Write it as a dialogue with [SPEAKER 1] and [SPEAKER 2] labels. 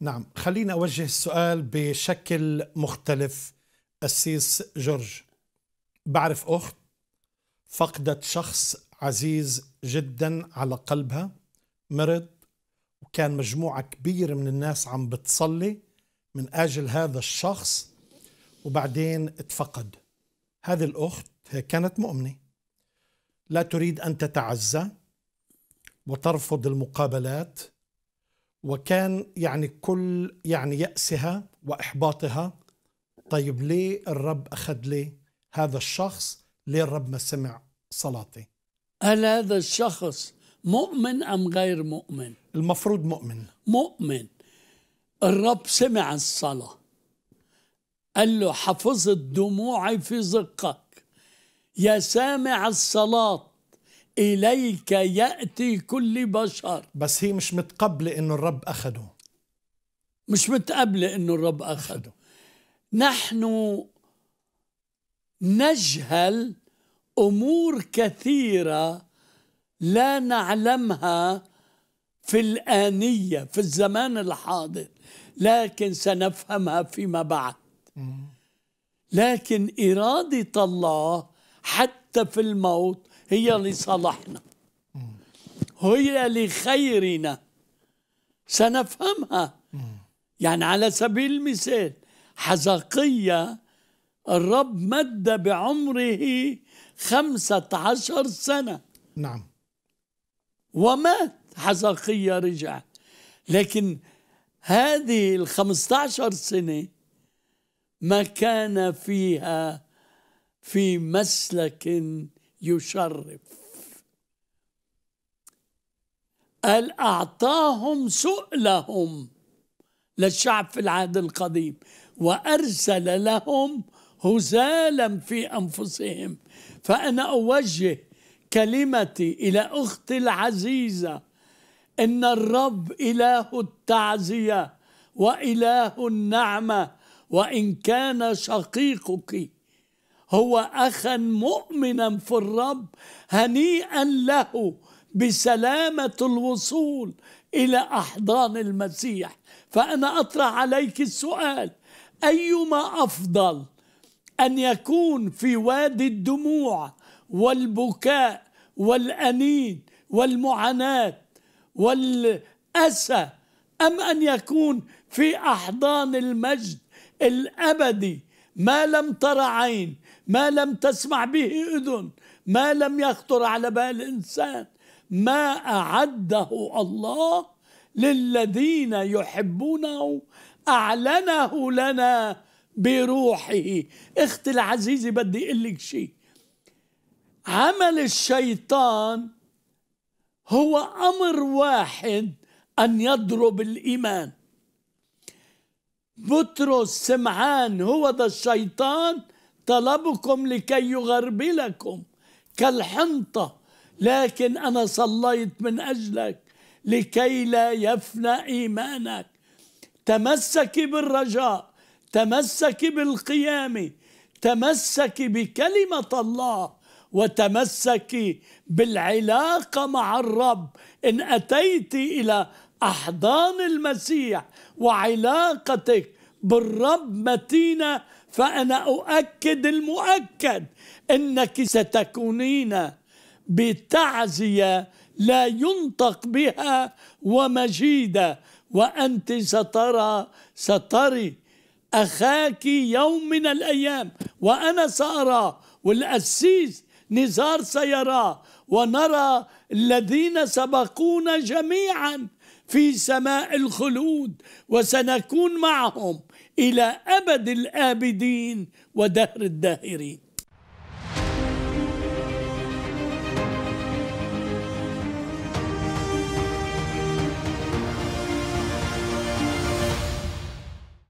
[SPEAKER 1] نعم خلينا أوجه السؤال بشكل مختلف أسيس جورج بعرف أخت فقدت شخص عزيز جدا على قلبها مرض وكان مجموعة كبيرة من الناس عم بتصلي من أجل هذا الشخص وبعدين اتفقد هذه الأخت هي كانت مؤمنة لا تريد أن تتعزى وترفض المقابلات وكان يعني كل يعني يأسها وإحباطها طيب ليه الرب أخذ لي هذا الشخص ليه الرب ما سمع صلاتي
[SPEAKER 2] هل هذا الشخص مؤمن أم غير مؤمن المفروض مؤمن مؤمن الرب سمع الصلاة قال له حفظت دموعي في زقك يا سامع الصلاة إليك يأتي كل بشر بس هي مش متقبلة إنه الرب أخده مش متقبلة إنه الرب أخده, نحن نجهل أمور كثيرة لا نعلمها في الآنية في الزمان الحاضر لكن سنفهمها فيما بعد لكن إرادة الله حتى في الموت هي لصالحنا هي لخيرنا سنفهمها يعني على سبيل المثال حزقية الرب مد بعمره خمسة عشر سنة نعم ومات حزقية رجع لكن هذه الخمسة عشر سنة ما كان فيها في مسلك يشرف قال أعطاهم سؤلهم للشعب في العهد القديم وأرسل لهم هزالا في أنفسهم فأنا أوجه كلمتي إلى أختي العزيزة إن الرب إله التعزية وإله النعمة وإن كان شقيقك هو أخا مؤمنا في الرب هنيئا له بسلامة الوصول إلى أحضان المسيح فأنا أطرح عليك السؤال أيما أفضل أن يكون في وادي الدموع والبكاء والأنين والمعاناة والأسى أم أن يكون في أحضان المجد الأبدي ما لم ترى عين ما لم تسمع به اذن ما لم يخطر على بال انسان ما اعده الله للذين يحبونه اعلنه لنا بروحه اختي العزيزه بدي اقول لك شيء عمل الشيطان هو امر واحد ان يضرب الايمان بطرس سمعان هو ذا الشيطان طلبكم لكي يغربلكم كالحنطة لكن أنا صليت من أجلك لكي لا يفنى إيمانك تمسكي بالرجاء تمسكي بالقيامة تمسكي بكلمة الله وتمسكي بالعلاقة مع الرب إن أتيت إلى أحضان المسيح وعلاقتك بالرب متينة فأنا أؤكد المؤكد أنك ستكونين بتعزية لا ينطق بها ومجيدة وأنت سترى ستري أخاك يوم من الأيام وأنا سارى والأسيس نزار سيرى ونرى الذين سبقونا جميعا في سماء الخلود وسنكون معهم إلى أبد الآبدين ودهر الداهرين